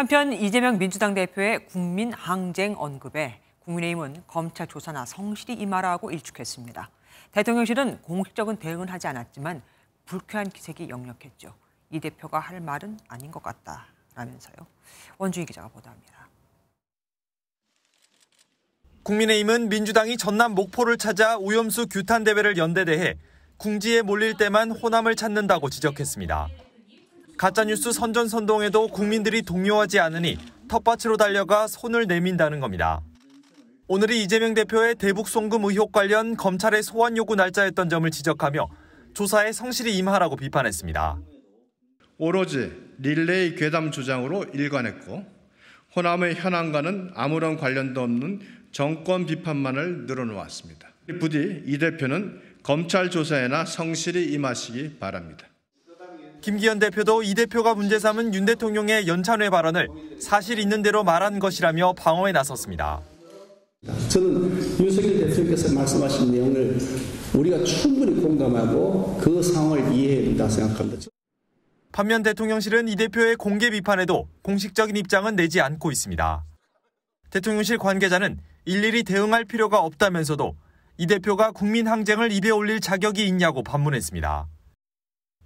한편 이재명 민주당 대표의 국민 항쟁 언급에 국민의힘은 검찰 조사나 성실히 임하라고 일축했습니다. 대통령실은 공식적인 대응은 하지 않았지만 불쾌한 기색이 역력했죠. 이 대표가 할 말은 아닌 것 같다라면서요. 원주희 기자가 보도합니다. 국민의힘은 민주당이 전남 목포를 찾아 오염수 규탄 대회를 연대대해 궁지에 몰릴 때만 호남을 찾는다고 지적했습니다. 가짜뉴스 선전선동에도 국민들이 동요하지 않으니 텃밭으로 달려가 손을 내민다는 겁니다. 오늘이 이재명 대표의 대북 송금 의혹 관련 검찰의 소환 요구 날짜였던 점을 지적하며 조사에 성실히 임하라고 비판했습니다. 오로지 릴레이 괴담 주장으로 일관했고 호남의 현안과는 아무런 관련도 없는 정권 비판만을 늘어놓았습니다. 부디 이 대표는 검찰 조사에나 성실히 임하시기 바랍니다. 김기현 대표도 이 대표가 문제 삼은 윤 대통령의 연찬회 발언을 사실 있는 대로 말한 것이라며 방어에 나섰습니다. 저는 윤석열 대통령께서 말씀하신 내용을 우리가 충분히 공감하고 그 상황을 이해해야 다 생각합니다. 반면 대통령실은 이 대표의 공개 비판에도 공식적인 입장은 내지 않고 있습니다. 대통령실 관계자는 일일이 대응할 필요가 없다면서도 이 대표가 국민 항쟁을 입에 올릴 자격이 있냐고 반문했습니다.